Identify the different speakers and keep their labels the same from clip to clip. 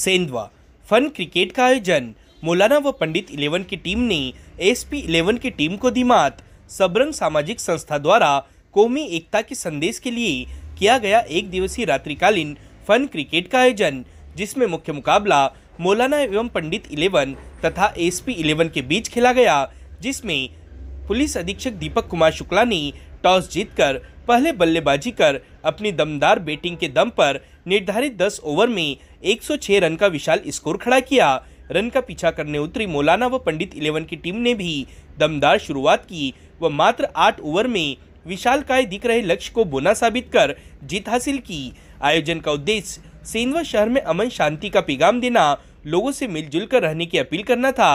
Speaker 1: Sendhwa fun cricket का आयोजन मौलाना व पंडित इलेवन की टीम ने एसपी इलेवन की टीम को दी मात सबरंग सामाजिक संस्था द्वारा कौमी एकता के संदेश के लिए किया गया एक दिवसीय रात्रिकालीन फन क्रिकेट का आयोजन जिसमें मुख्य मुकाबला मौलाना एवं पंडित इलेवन तथा एसपी इलेवन के बीच खेला गया जिसमें पुलिस अधीक्षक दीपक कुमार शुक्ला ने टॉस जीतकर पहले बल्लेबाजी कर अपनी दमदार बैटिंग के दम पर निर्धारित 10 ओवर में 106 रन का विशाल स्कोर खड़ा किया रन का पीछा करने उतरी मौलाना व पंडित इलेवन की टीम ने भी दमदार शुरुआत की व मात्र आठ ओवर में विशाल काय दिख रहे लक्ष्य को बोना साबित कर जीत हासिल की आयोजन का उद्देश्य सेंधवा शहर में अमन शांति का पैगाम देना लोगों से मिलजुल कर रहने की अपील करना था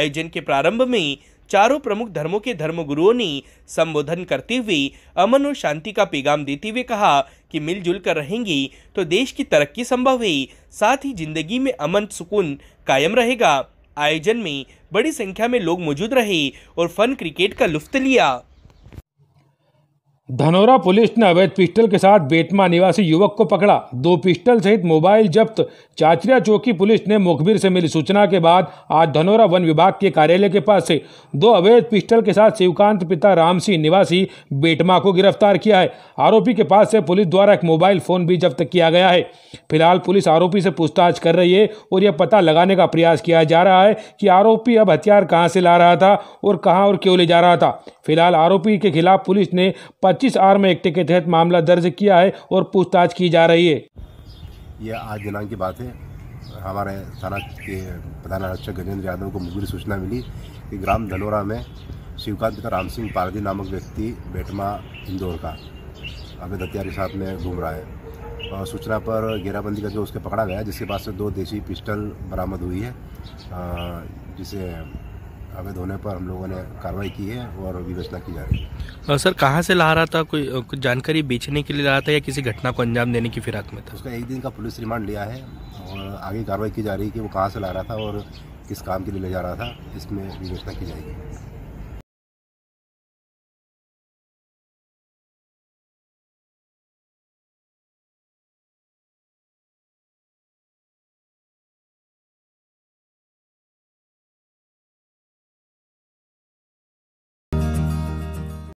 Speaker 1: आयोजन के प्रारंभ में चारों प्रमुख धर्मों के धर्मगुरुओं ने संबोधन करते हुए अमन और शांति का पैगाम देते हुए कहा कि मिलजुल कर रहेंगे तो देश की तरक्की संभव है साथ ही जिंदगी में अमन सुकून कायम रहेगा आयोजन में बड़ी संख्या में लोग मौजूद रहे और फन क्रिकेट का लुफ्त लिया
Speaker 2: धनौरा पुलिस ने अवैध पिस्टल के साथ बेटमा निवासी युवक को पकड़ा दो पिस्टल सहित मोबाइल जब्त चाचरिया चौकी पुलिस ने मुखबिर से मिली सूचना के बाद आज धनौरा वन विभाग के कार्यालय के पास से दो अवैध पिस्टल के साथ शिवकांत पिता राम सिंह निवासी बेटमा को गिरफ्तार किया है आरोपी के पास से पुलिस द्वारा एक मोबाइल फोन भी जब्त किया गया है फिलहाल पुलिस आरोपी से पूछताछ कर रही है और यह पता लगाने का प्रयास किया जा रहा है कि आरोपी अब हथियार कहाँ से ला रहा था और कहाँ और क्यों ले जा रहा था फिलहाल आरोपी के खिलाफ पुलिस ने 25 आर्म एक्ट के तहत मामला दर्ज किया है और पूछताछ की जा रही है
Speaker 3: यह आज दिनांक की बात है हमारे थाना के प्रधान आरक्षक गजेंद्र यादव को मुखबिर सूचना मिली कि ग्राम धनोरा में शिवकांत पिता राम सिंह पारदी नामक व्यक्ति बेटमा इंदौर का अवैध हथियार के साथ में घूम रहा है और सूचना पर घेराबंदी करके उसके पकड़ा गया जिसके पास से दो देशी पिस्टल बरामद हुई है जिसे अवैध होने पर हम लोगों ने कार्रवाई की है और विवेचना की जा रही
Speaker 1: है सर कहाँ से ला रहा था कोई कुछ जानकारी बेचने के लिए ला रहा था या किसी घटना को अंजाम देने की फिराक में
Speaker 3: था उसका एक दिन का पुलिस रिमांड लिया है और आगे कार्रवाई की जा रही है कि वो कहाँ से ला रहा था और किस काम के लिए ले जा रहा था इसमें विवेचना की जाएगी